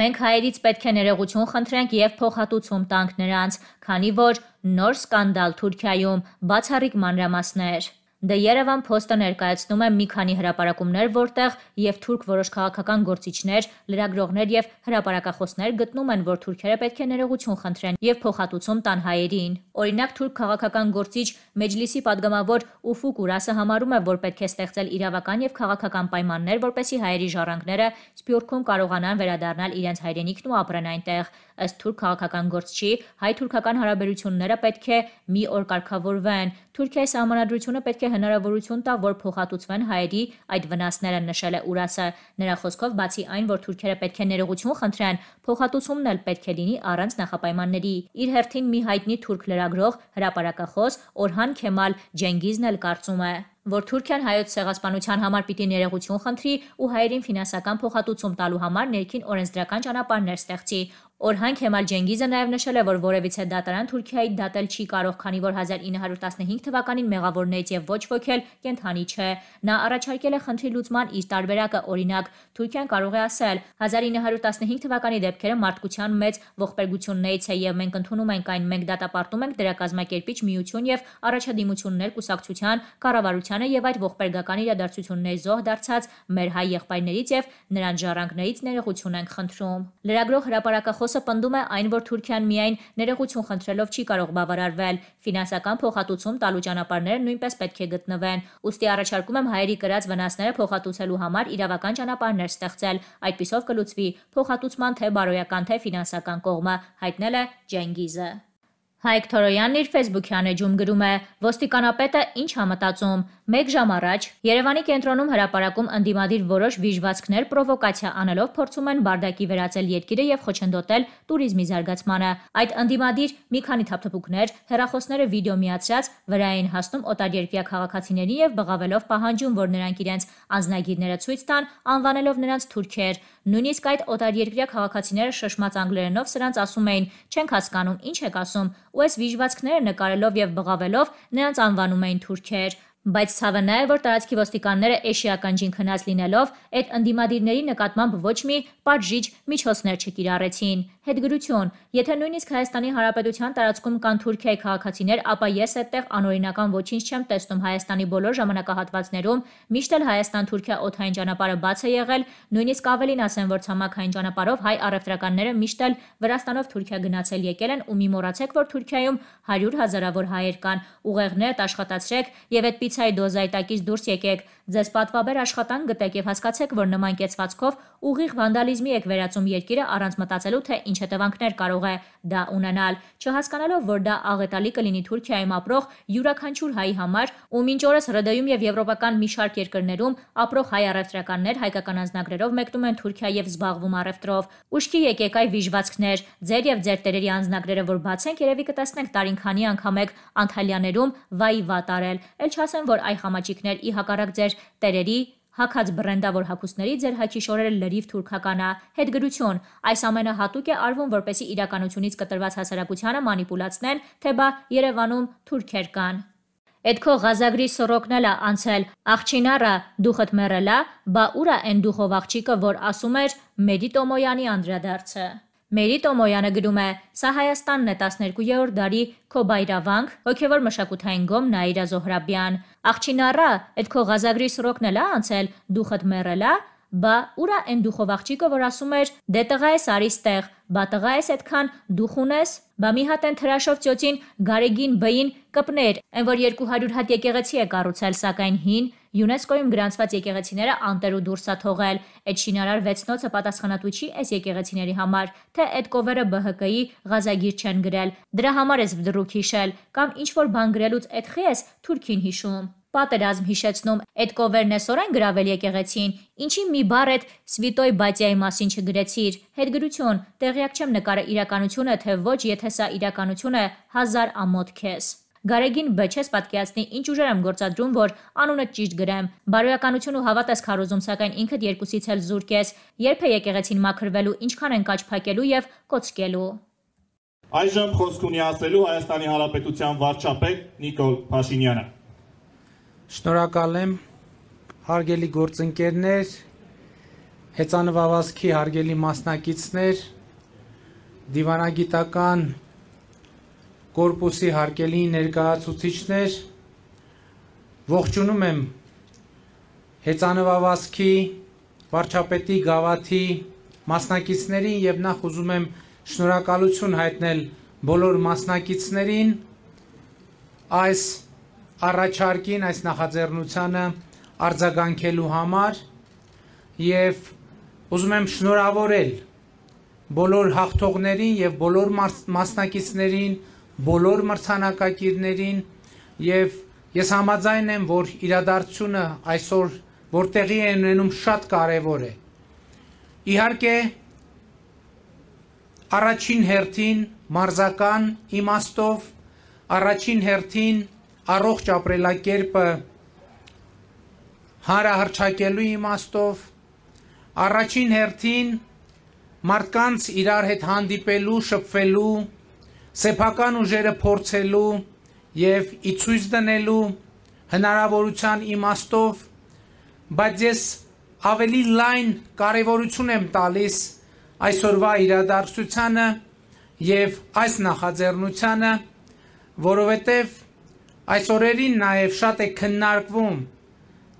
Մենք հայերից պետք է ներողություն խնդրենք եւ փոխհատուցում տանք նրանց, քանի որ նոր սկանդալ Թուրքիայում բացառիկ մանրամասներ The Yerevan Post-ը ներկայացնում է մի քանի հրապարակումներ, որտեղ եւ թուրք որոշ քաղաքական գործիչներ, լրագրողներ եւ հրապարակախոսներ գտնում են, որ թուրքերը պետք է ներողություն խնդրեն եւ փոխհատուցում տան հայերին։ Օրինակ թուրք քաղաքական գործիչ Մեջլիսի падգամավոր Ուֆուկ Ուրասը համարում է, որ պետք է ստեղծել իրավական եւ քաղաքական պայմաններ, որպեսզի հայերի ժառանգները Սփյուռքում կարողանան վերադառնալ իրենց հայրենիքն ու ապրեն այնտեղ։ Ըստ թուրք քաղաքական գործչի, հայ-թուրքական հարաբերությունները պետք է մի օր կարգավորվեն։ Թուրքիայի համանadrությունը պետք է հնարավորություն տա, որ փոխհատուցվեն հայերի այդ վնասները, նշել է Ուրասը։ Նրա խոսքով, բացի այն, որ թուրքերը պետք է ներողություն խնդրեն, փոխհատուցումն էլ պետք է լինի առանց նախապայմանների։ Իր հերթին մի հայտնի թուրք լրագրող, հրապարակախոս Օրհան Քեմալ Ջենգիզն էլ կարծում է, որ Թուրքիան հայոց ցեղասպանության համար պիտի ներողություն խնդրի ու հայերին ֆինանսական փոխհատուցում տալու համար ներքին օրենսդրական ճանապարհներ ստեղծի։ Օրհան Քեմալ Ջենգիզը նաև նշել է, որ որևիցե դատարան Թուրքիայի դատել չի կարող, քանի որ 1915 թվականին մեղավորներից եւ ոչ ոք էլ կենթանի չէ։ Նա առաջարկել է խնդրի լուծման իր տարբերակը, օրինակ, Թուրքիան կարող է ասել 1915 թվականի դեպքերը մարդկության մեծ ողբերգություններից է եւ մենք ընդունում ենք այն, մենք դատապարտում ենք դրա կազմակերպիչ միություն եւ առաջադիմություններ կուսակցության, կառավարությանը եւ այդ ողբերգական իրադարձությունների զոհ դարձած մեր հայ եղբայրներից եւ նրանց ժառանգներից ներողություն ենք խնդրում։ Լրագրող հրապարակախոս Ռոդոսը պնդում է այն, որ Թուրքիան միայն ներողություն խնդրելով չի կարող բավարարվել։ Ֆինանսական փոխհատուցում տալու ճանապարհները նույնպես պետք է գտնվեն։ Ոստի առաջարկում եմ հայերի գրած վնասները փոխհատուցելու համար իրավական ճանապարհներ ստեղծել, այդպիսով կլուծվի փոխհատուցման թե բարոյական թե ֆինանսական կողմը, հայտնել է Ջենգիզը։ Հայկ Թորոյանն իր Facebook-յան էջում գրում է. «Ոստիկանապետը ինչ համտածում։ 1 ժամ առաջ Երևանի կենտրոնում հրապարակում ընդդիմադիր որոշ վիժվածքներ պրովոկացիա անելով փորձում են բարդակի վերածել երկիրը եւ խոչընդոտել տուրիզմի զարգացմանը։ Այդ ընդդիմադիր մի քանի թափթփուկներ հերախոսները վիդեո միացրած վրա էին հասնում օտարերկրյա քաղաքացիների եւ բղավելով պահանջում, որ նրանք իրենց անձնագիրները ցույց տան, անվանելով նրանց թուրքեր։ Նույնիսկ այդ օտարերկրյա քաղաքացիները շշմած անգլերենով սրանց ասում էին՝ «Չենք հասկանում, ինչ եք ասում» ու այս վիժվածքները նկարելով եւ բղավելով նրանց անվանում էին թուրքեր։ Բայց ցավը նա է, որ տարածքի ոստիկանները էշիական ջին քնած լինելով, այդ ընդդիմադիրների նկատմամբ ոչ մի պատժիչ միջոցներ չկիրառեցին։ Հետգրություն. Եթե նույնիսկ Հայաստանի Հանրապետության տարածքում կան Թուրքիայի քաղաքացիներ, ապա ես այդտեղ անօրինական ոչինչ չեմ տեսնում Հայաստանի բոլոր ժամանակահատվածներում, միշտ էլ Հայաստան-Թուրքիա օթային ճանապարհը բաց է եղել, նույնիսկ ավելին ասեմ, որ ցամաքային ճանապարհով հայ առևտրականները միշտ էլ Վրաստանով Թուրքիա գնացել եկել են ու մի մոռացեք, որ Թուրքիայում 100 հազարավոր հայեր կան, ուղեղներդ աշխատացրեք եւ այդ պիցայի դոզայտակից դուրս եկեք, Ձեզ պատվաբեր աշխատանք գտեք եւ հասկացեք, որ նման կեցվածքով ուղիղ վանդալիզմի եք վերածում երկիրը առանց մտածելու թե ինչ հետևանքներ կարող է դա ունենալ, չհասկանալով, որ դա աղետալի կլինի Թուրքիայում ապրող յուրաքանչյուր հայի համար, ու մինչ օրս ՌԴ-ում եւ եվրոպական մի շարք երկրներում ապրող հայ առևտրականներ հայկական անձնագրերով մեկնում են Թուրքիա եւ զբաղվում առևտրով։ Ուշքի եկեք այ վիժվածքներ, ձեր եւ ձեր տերերի անձնագրերը որ բացենք, երևի կտեսնենք տարին քանի անգամ եք Անտալիաներում վայի վատարել։ Էլ չասեմ, որ այ խամաճիկներ ի հակառակ ձեր ձեր տերերի հակած բրենդավոր հագուստների ձեր հաճի շորերը լրիվ թուրքականա, հետգրություն։ Այս ամենը հատուկ է արվում, որպեսի իրականությունից կտրված հասարակությանը մանիպուլացնեն, թե բա Երևանում թուրքեր կան։ Էդ քո Ղազագրի սորոկնելա անցել, աղջինարը դուխդ մեռելա, բա ուրա այն դուխով աղջիկը, որ ասում էր Մերի Տոմոյանի անդրադարձը։ Մերի Տոմոյանը գրում է. «Սա Հայաստանն է 12-րդ դարի Քոբայրավանք, հոգևոր մշակութային գոմ Նաիրա Զոհրաբյան, Աղջին առա, այդ քո ղազագրի սրոկն էլ է անցել, դուխդ մեռել է, բա ուրա այն դուխով աղջիկը, որ ասում էր, դե տղա ես արի ստեղ, բա տղա ես այդքան դուխ ունես, բա մի հատ են թրաշով ծյոցին, գարեգին, բային կպներ, այն որ 200 հատ եկեղեցի է կառուցել, սակայն հին ՅՈՒՆԵՍԿՕ-ում գրանցված եկեղեցիները անտերու դուրս է թողել։ Այդ շինարար վեցնոցը պատասխանատու չի այս եկեղեցիների համար, թե այդ կովերը ԲՀԿ-ի ղազագիր չեն գրել։ Դրա համար ես դրուկ հիշել, կամ ինչ որ բան գրելուց այդ խի ես թուրքին հիշում պատերազմ հիշեցնում այդ կովերն էսօր են գրավել եկեղեցին ինչի մի բառ այդ սվիտոյ բատյայի մասին չգրեցիր հետգրություն տեղյակ չեմ նկարը իրականությունը թե ոչ եթե սա իրականություն է հազար ամոթ քեզ Գարեգին Բ չես պատկերացնի ինչ ուժեր եմ գործադրում, որ անունը ճիշտ գրեմ։ Բարոյականություն ու հավատ ես քարոզում, սակայն ինքդ երկուսից էլ զուրկ ես։ Երբ է եկեղեցին մաքրվելու, ինչքան են կաչ փակելու եւ կոծկելու։ Այժմ խոսք ունի ասելու Հայաստանի Հանրապետության վարչապետ Նիկոլ Փաշինյանը։ Շնորհակալ եմ հարգելի գործընկերներ, հեծանվավազքի հարգելի մասնակիցներ, դիվանագիտական կորպուսի հարկելի ներկայացուցիչներ, ողջունում եմ հեծանվավազքի, վարչապետի գավաթի մասնակիցներին եւ նախ ուզում եմ շնորհակալություն հայտնել բոլոր մասնակիցներին այս առաջարկին, այս նախաձեռնությանը արձագանքելու համար եւ ուզում եմ շնորհավորել բոլոր հաղթողներին եւ բոլոր մասնակիցներին մաս բոլոր մրցանակակիրներին եւ ես համաձայն եմ, որ իրադարձությունը այսօր որտեղի է ունենում շատ կարեւոր է։ Իհարկե առաջին հերթին մարզական իմաստով առաջին հերթին առողջ ապրելակերպը հարահարչակելու իմաստով առաջին հերթին մարդկանց իրար հետ հանդիպելու, շփվելու սեփական ուժերը փորձելու եւ ի ցույց դնելու հնարավորության իմաստով, բայց ես ավելի լայն կարևորություն եմ տալիս այսօրվա իրադարձությանը եւ այս նախաձեռնությանը, որովհետեւ այս օրերին նաեւ շատ է քննարկվում,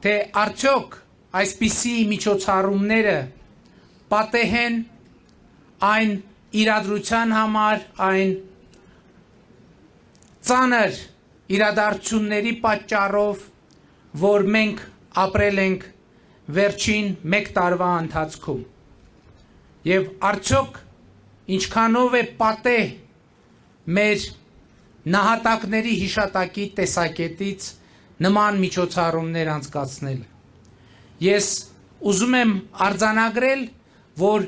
թե արդյոք այսպիսի միջոցառումները պատեհ են այն իրադրության համար, այն ծանր իրադարձությունների պատճառով, որ մենք ապրել ենք վերջին 1 տարվա ընթացքում։ Եվ արդյոք ինչքանով է պատե մեր նահատակների հիշատակի տեսակետից նման միջոցառումներ անցկացնելը։ Ես ուզում եմ արձանագրել, որ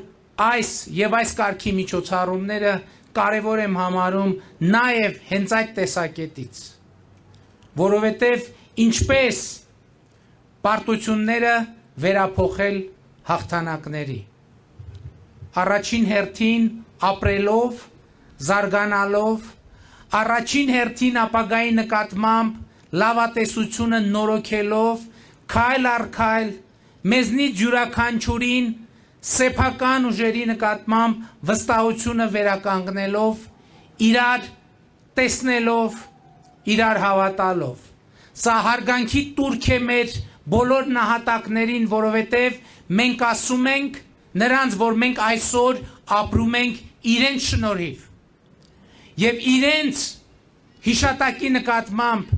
այս եւ այս կարգի միջոցառումները կարևոր եմ համարում նաև հենց այդ տեսակետից, որովհետև ինչպես պարտությունները վերափոխել հաղթանակների։ Առաջին հերթին ապրելով, զարգանալով, առաջին հերթին ապագայի նկատմամբ լավատեսությունը նորոգելով, քայլ առ քայլ մեզնից յուրաքանչյուրին սեփական ուժերի նկատմամբ վստահությունը վերականգնելով, իրար տեսնելով, իրար հավատալով։ Սա հարգանքի турք է մեր բոլոր նահատակներին, որովհետև մենք ասում ենք նրանց, որ մենք այսօր ապրում ենք իրենց շնորհիվ։ Եվ իրենց հիշատակի նկատմամբ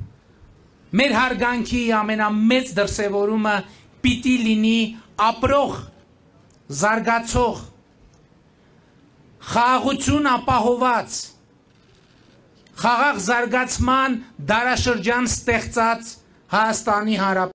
մեր հարգանքի ամենամեծ դրսևորումը պիտի լինի ապրող զարգացող խաղաղություն ապահոված խաղաղ զարգացման դարաշրջան ստեղծած Հայաստանի Հանրապետություն